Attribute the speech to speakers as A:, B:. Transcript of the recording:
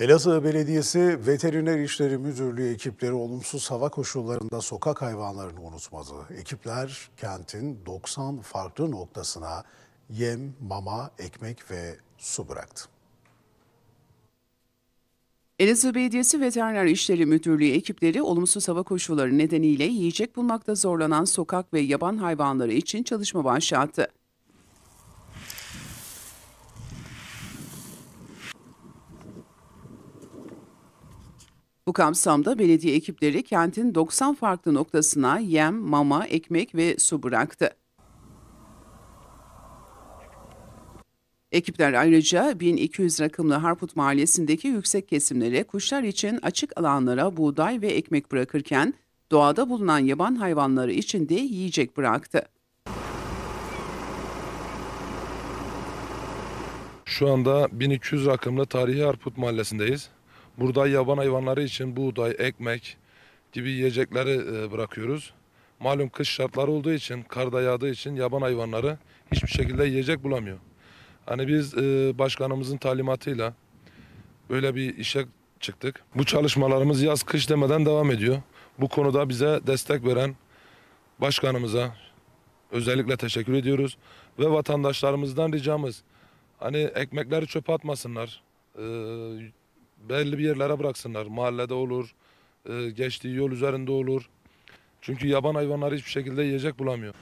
A: Elazığ Belediyesi Veteriner İşleri Müdürlüğü ekipleri olumsuz hava koşullarında sokak hayvanlarını unutmadı. Ekipler kentin 90 farklı noktasına yem, mama, ekmek ve su bıraktı.
B: Elazığ Belediyesi Veteriner İşleri Müdürlüğü ekipleri olumsuz hava koşulları nedeniyle yiyecek bulmakta zorlanan sokak ve yaban hayvanları için çalışma başlattı. Bu kapsamda belediye ekipleri kentin 90 farklı noktasına yem, mama, ekmek ve su bıraktı. Ekipler ayrıca 1200 rakımlı Harput Mahallesi'ndeki yüksek kesimlere kuşlar için açık alanlara buğday ve ekmek bırakırken doğada bulunan yaban hayvanları için de yiyecek bıraktı.
C: Şu anda 1200 rakımlı Tarihi Harput Mahallesi'ndeyiz. Burada yaban hayvanları için buğday, ekmek gibi yiyecekleri e, bırakıyoruz. Malum kış şartları olduğu için, karda yağdığı için yaban hayvanları hiçbir şekilde yiyecek bulamıyor. Hani biz e, başkanımızın talimatıyla böyle bir işe çıktık. Bu çalışmalarımız yaz kış demeden devam ediyor. Bu konuda bize destek veren başkanımıza özellikle teşekkür ediyoruz. Ve vatandaşlarımızdan ricamız hani ekmekleri çöpe atmasınlar. Ee, belli bir yerlere bıraksınlar. Mahallede olur, e, geçtiği yol üzerinde olur. Çünkü yaban hayvanları hiçbir şekilde yiyecek bulamıyor.